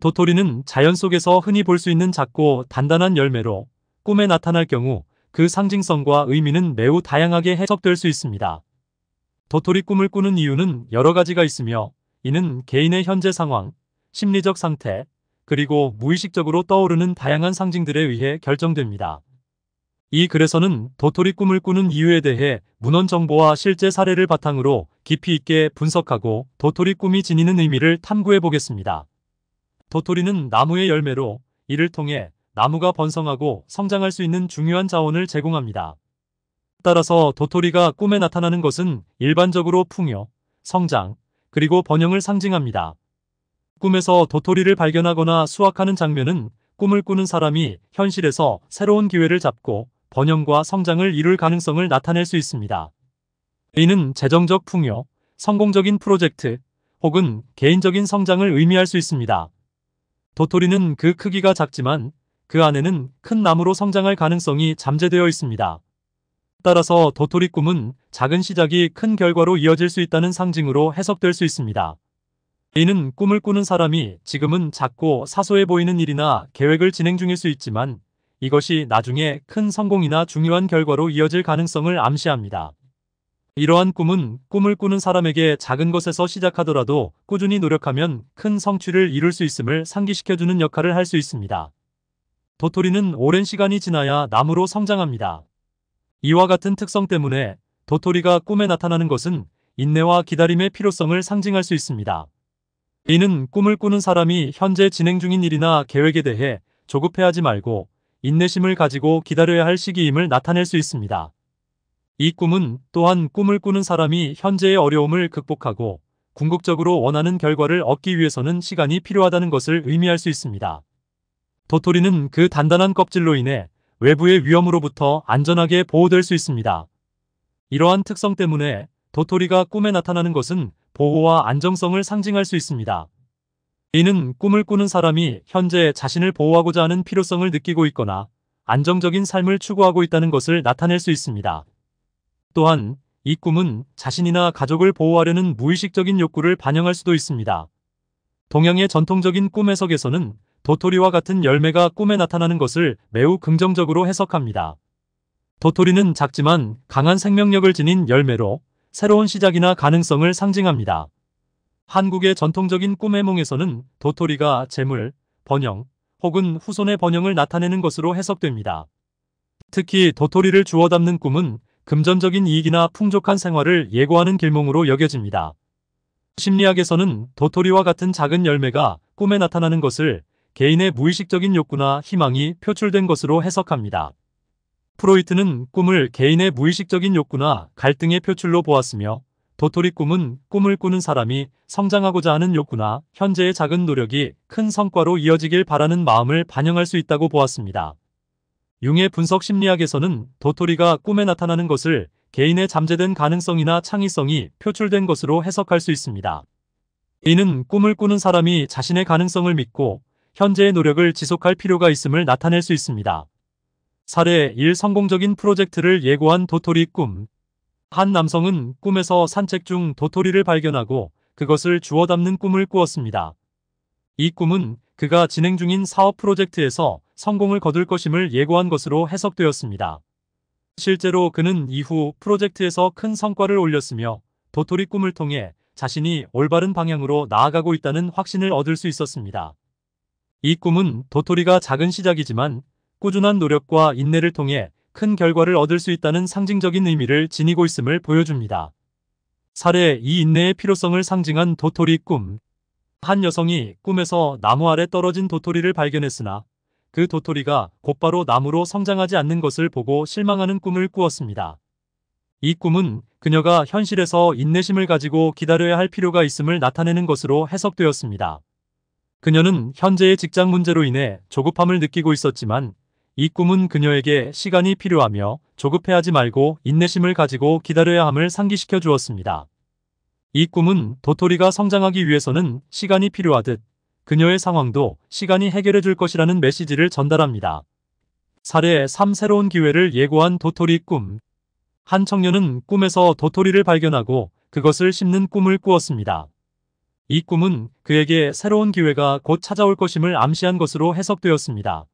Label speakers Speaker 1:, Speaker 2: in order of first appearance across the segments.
Speaker 1: 도토리는 자연 속에서 흔히 볼 수 있는 작고 단단한 열매로 꿈에 나타날 경우 그 상징성과 의미는 매우 다양하게 해석될 수 있습니다. 도토리 꿈을 꾸는 이유는 여러 가지가 있으며 이는 개인의 현재 상황, 심리적 상태, 그리고 무의식적으로 떠오르는 다양한 상징들에 의해 결정됩니다. 이 글에서는 도토리 꿈을 꾸는 이유에 대해 문헌 정보와 실제 사례를 바탕으로 깊이 있게 분석하고 도토리 꿈이 지니는 의미를 탐구해 보겠습니다. 도토리는 나무의 열매로 이를 통해 나무가 번성하고 성장할 수 있는 중요한 자원을 제공합니다. 따라서 도토리가 꿈에 나타나는 것은 일반적으로 풍요, 성장, 그리고 번영을 상징합니다. 꿈에서 도토리를 발견하거나 수확하는 장면은 꿈을 꾸는 사람이 현실에서 새로운 기회를 잡고 번영과 성장을 이룰 가능성을 나타낼 수 있습니다. 이는 재정적 풍요, 성공적인 프로젝트, 혹은 개인적인 성장을 의미할 수 있습니다. 도토리는 그 크기가 작지만 그 안에는 큰 나무로 성장할 가능성이 잠재되어 있습니다. 따라서 도토리 꿈은 작은 시작이 큰 결과로 이어질 수 있다는 상징으로 해석될 수 있습니다. 이는 꿈을 꾸는 사람이 지금은 작고 사소해 보이는 일이나 계획을 진행 중일 수 있지만 이것이 나중에 큰 성공이나 중요한 결과로 이어질 가능성을 암시합니다. 이러한 꿈은 꿈을 꾸는 사람에게 작은 것에서 시작하더라도 꾸준히 노력하면 큰 성취를 이룰 수 있음을 상기시켜주는 역할을 할 수 있습니다. 도토리는 오랜 시간이 지나야 나무로 성장합니다. 이와 같은 특성 때문에 도토리가 꿈에 나타나는 것은 인내와 기다림의 필요성을 상징할 수 있습니다. 이는 꿈을 꾸는 사람이 현재 진행 중인 일이나 계획에 대해 조급해하지 말고 인내심을 가지고 기다려야 할 시기임을 나타낼 수 있습니다. 이 꿈은 또한 꿈을 꾸는 사람이 현재의 어려움을 극복하고 궁극적으로 원하는 결과를 얻기 위해서는 시간이 필요하다는 것을 의미할 수 있습니다. 도토리는 그 단단한 껍질로 인해 외부의 위험으로부터 안전하게 보호될 수 있습니다. 이러한 특성 때문에 도토리가 꿈에 나타나는 것은 보호와 안정성을 상징할 수 있습니다. 이는 꿈을 꾸는 사람이 현재 자신을 보호하고자 하는 필요성을 느끼고 있거나 안정적인 삶을 추구하고 있다는 것을 나타낼 수 있습니다. 또한 이 꿈은 자신이나 가족을 보호하려는 무의식적인 욕구를 반영할 수도 있습니다. 동양의 전통적인 꿈 해석에서는 도토리와 같은 열매가 꿈에 나타나는 것을 매우 긍정적으로 해석합니다. 도토리는 작지만 강한 생명력을 지닌 열매로 새로운 시작이나 가능성을 상징합니다. 한국의 전통적인 꿈 해몽에서는 도토리가 재물, 번영, 혹은 후손의 번영을 나타내는 것으로 해석됩니다. 특히 도토리를 주워 담는 꿈은 금전적인 이익이나 풍족한 생활을 예고하는 길몽으로 여겨집니다. 심리학에서는 도토리와 같은 작은 열매가 꿈에 나타나는 것을 개인의 무의식적인 욕구나 희망이 표출된 것으로 해석합니다. 프로이트는 꿈을 개인의 무의식적인 욕구나 갈등의 표출로 보았으며 도토리 꿈은 꿈을 꾸는 사람이 성장하고자 하는 욕구나 현재의 작은 노력이 큰 성과로 이어지길 바라는 마음을 반영할 수 있다고 보았습니다. 융의 분석 심리학에서는 도토리가 꿈에 나타나는 것을 개인의 잠재된 가능성이나 창의성이 표출된 것으로 해석할 수 있습니다. 이는 꿈을 꾸는 사람이 자신의 가능성을 믿고 현재의 노력을 지속할 필요가 있음을 나타낼 수 있습니다. 사례 1 성공적인 프로젝트를 예고한 도토리 꿈. 한 남성은 꿈에서 산책 중 도토리를 발견하고 그것을 주워 담는 꿈을 꾸었습니다. 이 꿈은 그가 진행 중인 사업 프로젝트에서 성공을 거둘 것임을 예고한 것으로 해석되었습니다. 실제로 그는 이후 프로젝트에서 큰 성과를 올렸으며 도토리 꿈을 통해 자신이 올바른 방향으로 나아가고 있다는 확신을 얻을 수 있었습니다. 이 꿈은 도토리가 작은 시작이지만 꾸준한 노력과 인내를 통해 큰 결과를 얻을 수 있다는 상징적인 의미를 지니고 있음을 보여줍니다. 사례 이 인내의 필요성을 상징한 도토리 꿈. 한 여성이 꿈에서 나무 아래 떨어진 도토리를 발견했으나 그 도토리가 곧바로 나무로 성장하지 않는 것을 보고 실망하는 꿈을 꾸었습니다. 이 꿈은 그녀가 현실에서 인내심을 가지고 기다려야 할 필요가 있음을 나타내는 것으로 해석되었습니다. 그녀는 현재의 직장 문제로 인해 조급함을 느끼고 있었지만 이 꿈은 그녀에게 시간이 필요하며 조급해하지 말고 인내심을 가지고 기다려야 함을 상기시켜 주었습니다. 이 꿈은 도토리가 성장하기 위해서는 시간이 필요하듯 그녀의 상황도 시간이 해결해 줄 것이라는 메시지를 전달합니다. 사례의 3 새로운 기회를 예고한 도토리 꿈. 한 청년은 꿈에서 도토리를 발견하고 그것을 심는 꿈을 꾸었습니다. 이 꿈은 그에게 새로운 기회가 곧 찾아올 것임을 암시한 것으로 해석되었습니다.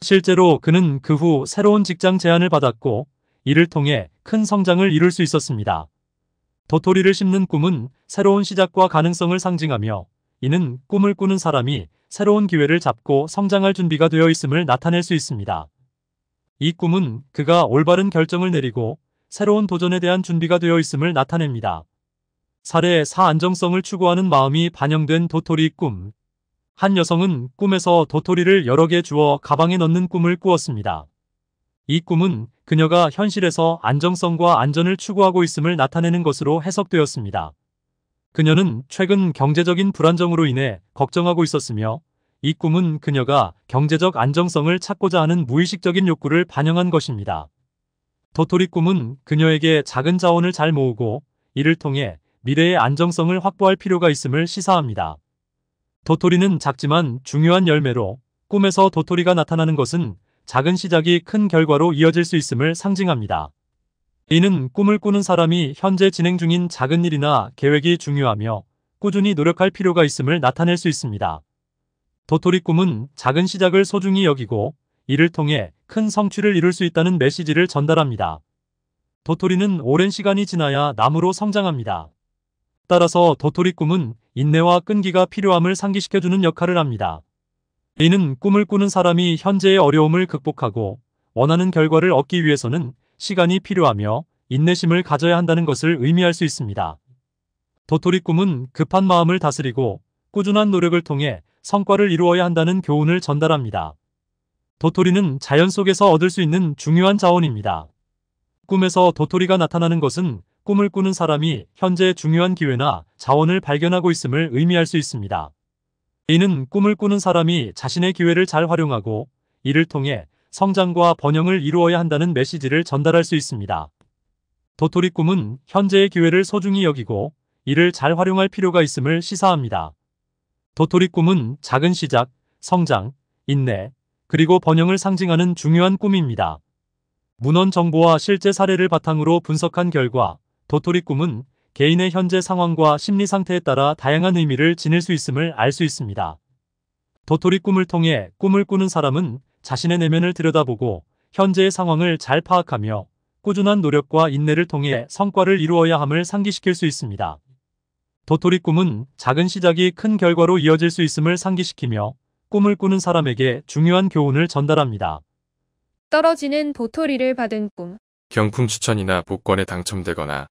Speaker 1: 실제로 그는 그 후 새로운 직장 제안을 받았고 이를 통해 큰 성장을 이룰 수 있었습니다. 도토리를 심는 꿈은 새로운 시작과 가능성을 상징하며 이는 꿈을 꾸는 사람이 새로운 기회를 잡고 성장할 준비가 되어 있음을 나타낼 수 있습니다. 이 꿈은 그가 올바른 결정을 내리고 새로운 도전에 대한 준비가 되어 있음을 나타냅니다. 사례 4 안정성을 추구하는 마음이 반영된 도토리 꿈. 한 여성은 꿈에서 도토리를 여러 개 주어 가방에 넣는 꿈을 꾸었습니다. 이 꿈은 그녀가 현실에서 안정성과 안전을 추구하고 있음을 나타내는 것으로 해석되었습니다. 그녀는 최근 경제적인 불안정으로 인해 걱정하고 있었으며 이 꿈은 그녀가 경제적 안정성을 찾고자 하는 무의식적인 욕구를 반영한 것입니다. 도토리 꿈은 그녀에게 작은 자원을 잘 모으고 이를 통해 미래의 안정성을 확보할 필요가 있음을 시사합니다. 도토리는 작지만 중요한 열매로 꿈에서 도토리가 나타나는 것은 작은 시작이 큰 결과로 이어질 수 있음을 상징합니다. 이는 꿈을 꾸는 사람이 현재 진행 중인 작은 일이나 계획이 중요하며 꾸준히 노력할 필요가 있음을 나타낼 수 있습니다. 도토리 꿈은 작은 시작을 소중히 여기고 이를 통해 큰 성취를 이룰 수 있다는 메시지를 전달합니다. 도토리는 오랜 시간이 지나야 나무로 성장합니다. 따라서 도토리 꿈은 인내와 끈기가 필요함을 상기시켜주는 역할을 합니다. 이는 꿈을 꾸는 사람이 현재의 어려움을 극복하고 원하는 결과를 얻기 위해서는 시간이 필요하며 인내심을 가져야 한다는 것을 의미할 수 있습니다. 도토리 꿈은 급한 마음을 다스리고 꾸준한 노력을 통해 성과를 이루어야 한다는 교훈을 전달합니다. 도토리는 자연 속에서 얻을 수 있는 중요한 자원입니다. 꿈에서 도토리가 나타나는 것은 꿈을 꾸는 사람이 현재 중요한 기회나 자원을 발견하고 있음을 의미할 수 있습니다. 이는 꿈을 꾸는 사람이 자신의 기회를 잘 활용하고 이를 통해 성장과 번영을 이루어야 한다는 메시지를 전달할 수 있습니다. 도토리 꿈은 현재의 기회를 소중히 여기고 이를 잘 활용할 필요가 있음을 시사합니다. 도토리 꿈은 작은 시작, 성장, 인내, 그리고 번영을 상징하는 중요한 꿈입니다. 문헌 정보와 실제 사례를 바탕으로 분석한 결과 도토리 꿈은 개인의 현재 상황과 심리 상태에 따라 다양한 의미를 지닐 수 있음을 알 수 있습니다. 도토리 꿈을 통해 꿈을 꾸는 사람은 자신의 내면을 들여다보고 현재의 상황을 잘 파악하며 꾸준한 노력과 인내를 통해 성과를 이루어야 함을 상기시킬 수 있습니다. 도토리 꿈은 작은 시작이 큰 결과로 이어질 수 있음을 상기시키며 꿈을 꾸는 사람에게 중요한 교훈을 전달합니다.
Speaker 2: 떨어지는 도토리를 받은 꿈
Speaker 3: 경품 추천이나 복권에 당첨되거나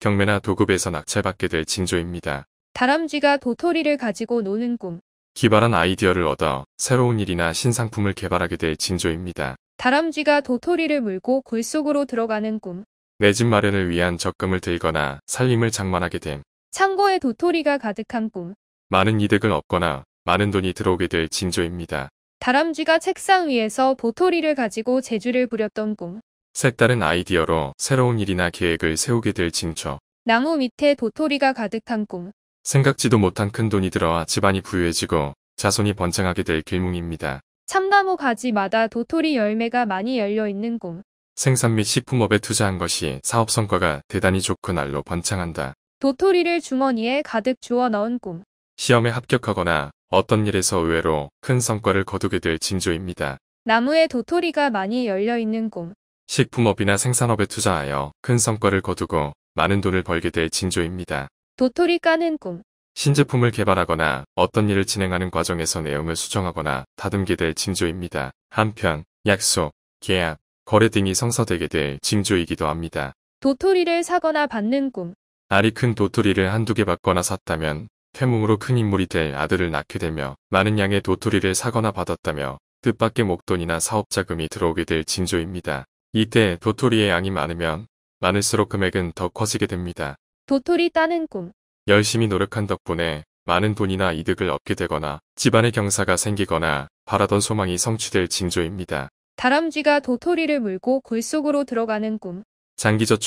Speaker 3: 경매나 도급에서 낙찰받게 될 징조입니다.
Speaker 2: 다람쥐가 도토리를 가지고 노는 꿈
Speaker 3: 기발한 아이디어를 얻어 새로운 일이나 신상품을 개발하게 될 징조입니다.
Speaker 2: 다람쥐가 도토리를 물고 굴 속으로 들어가는 꿈.
Speaker 3: 내 집 마련을 위한 적금을 들거나 살림을 장만하게 됨.
Speaker 2: 창고에 도토리가 가득한 꿈.
Speaker 3: 많은 이득을 얻거나 많은 돈이 들어오게 될 징조입니다.
Speaker 2: 다람쥐가 책상 위에서 도토리를 가지고 재주를 부렸던 꿈.
Speaker 3: 색다른 아이디어로 새로운 일이나 계획을 세우게 될 징조.
Speaker 2: 나무 밑에 도토리가 가득한 꿈.
Speaker 3: 생각지도 못한 큰돈이 들어와 집안이 부유해지고 자손이 번창하게 될 길몽입니다.
Speaker 2: 참나무 가지마다 도토리 열매가 많이 열려있는 공.
Speaker 3: 생산 및 식품업에 투자한 것이 사업 성과가 대단히 좋고 날로 번창한다.
Speaker 2: 도토리를 주머니에 가득 주워 넣은 꿈.
Speaker 3: 시험에 합격하거나 어떤 일에서 의외로 큰 성과를 거두게 될 징조입니다.
Speaker 2: 나무에 도토리가 많이 열려있는 꿈.
Speaker 3: 식품업이나 생산업에 투자하여 큰 성과를 거두고 많은 돈을 벌게 될 징조입니다.
Speaker 2: 도토리 까는 꿈.
Speaker 3: 신제품을 개발하거나 어떤 일을 진행하는 과정에서 내용을 수정하거나 다듬게 될 징조입니다. 한편 약속, 계약, 거래 등이 성사되게 될 징조이기도 합니다.
Speaker 2: 도토리를 사거나 받는 꿈.
Speaker 3: 알이 큰 도토리를 한두 개 받거나 샀다면 태몽으로 큰 인물이 될 아들을 낳게 되며 많은 양의 도토리를 사거나 받았다며 뜻밖의 목돈이나 사업자금이 들어오게 될 징조입니다. 이때 도토리의 양이 많으면 많을수록 금액은 더 커지게 됩니다.
Speaker 2: 도토리 따는 꿈.
Speaker 3: 열심히 노력한 덕분에 많은 돈이나 이득을 얻게 되거나 집안의 경사가 생기거나 바라던 소망이 성취될 징조입니다.
Speaker 2: 다람쥐가 도토리를 물고 굴속으로 들어가는 꿈.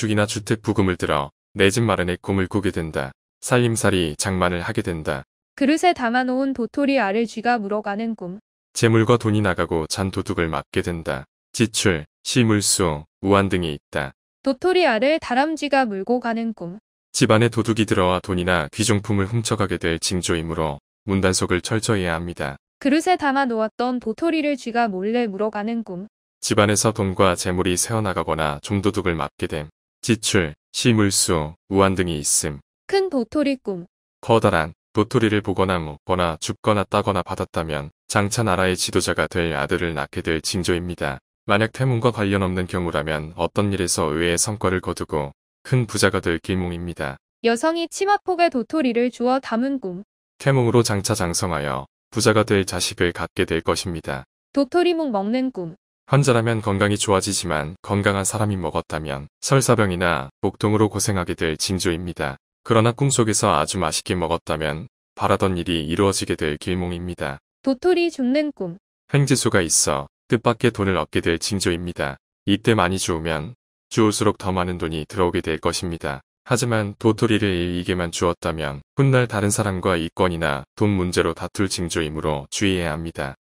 Speaker 3: 장기저축이나 주택 부금을 들어 내 집 마련의 꿈을 꾸게 된다. 살림살이 장만을 하게 된다.
Speaker 2: 그릇에 담아놓은 도토리 알을 쥐가 물어가는 꿈.
Speaker 3: 재물과 돈이 나가고 잔도둑을 맞게 된다. 지출, 실물수, 우한 등이 있다.
Speaker 2: 도토리 알을 다람쥐가 물고 가는 꿈.
Speaker 3: 집안에 도둑이 들어와 돈이나 귀중품을 훔쳐가게 될 징조이므로 문단속을 철저히 해야 합니다.
Speaker 2: 그릇에 담아 놓았던 도토리를 쥐가 몰래 물어가는 꿈.
Speaker 3: 집안에서 돈과 재물이 새어나가거나 좀도둑을 맞게 됨. 지출, 시물수, 우한 등이 있음.
Speaker 2: 큰 도토리 꿈.
Speaker 3: 커다란 도토리를 보거나 먹거나 죽거나 따거나 받았다면 장차 나라의 지도자가 될 아들을 낳게 될 징조입니다. 만약 태문과 관련 없는 경우라면 어떤 일에서 의외의 성과를 거두고 큰 부자가 될 길몽입니다.
Speaker 2: 여성이 치마폭에 도토리를 주어 담은 꿈.
Speaker 3: 태몽으로 장차 장성하여 부자가 될 자식을 갖게 될 것입니다.
Speaker 2: 도토리묵 먹는 꿈.
Speaker 3: 환자라면 건강이 좋아지지만 건강한 사람이 먹었다면 설사병이나 복통으로 고생하게 될 징조입니다. 그러나 꿈속에서 아주 맛있게 먹었다면 바라던 일이 이루어지게 될 길몽입니다.
Speaker 2: 도토리 죽는 꿈.
Speaker 3: 횡재수가 있어 뜻밖의 돈을 얻게 될 징조입니다. 이때 많이 주우면 주울수록 더 많은 돈이 들어오게 될 것입니다. 하지만 도토리를 일에만 주었다면 훗날 다른 사람과 이권이나 돈 문제로 다툴 징조이므로 주의해야 합니다.